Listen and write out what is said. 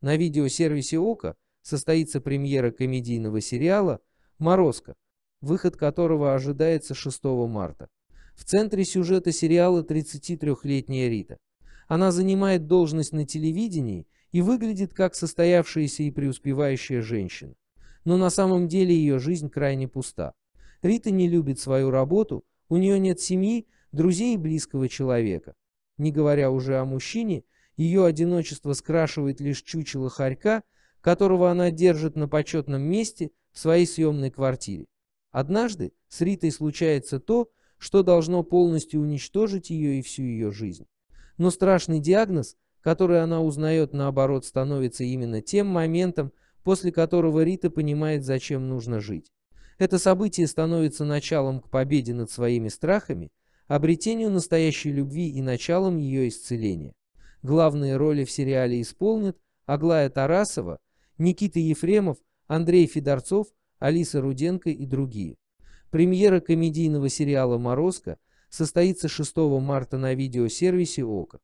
На видеосервисе ОКО состоится премьера комедийного сериала «Морозко», выход которого ожидается 6 марта. В центре сюжета сериала 33-летняя Рита. Она занимает должность на телевидении и выглядит как состоявшаяся и преуспевающая женщина. Но на самом деле ее жизнь крайне пуста. Рита не любит свою работу, у нее нет семьи, друзей и близкого человека. Не говоря уже о мужчине, ее одиночество скрашивает лишь чучело хорька, которого она держит на почетном месте в своей съемной квартире. Однажды с Ритой случается то, что должно полностью уничтожить ее и всю ее жизнь. Но страшный диагноз, который она узнает, наоборот, становится именно тем моментом, после которого Рита понимает, зачем нужно жить. Это событие становится началом к победе над своими страхами, обретению настоящей любви и началом ее исцеления главные роли в сериале исполнят Аглая Тарасова, Никита Ефремов, Андрей Федорцов, Алиса Руденко и другие. Премьера комедийного сериала «Морозко» состоится 6 марта на видеосервисе «Ока».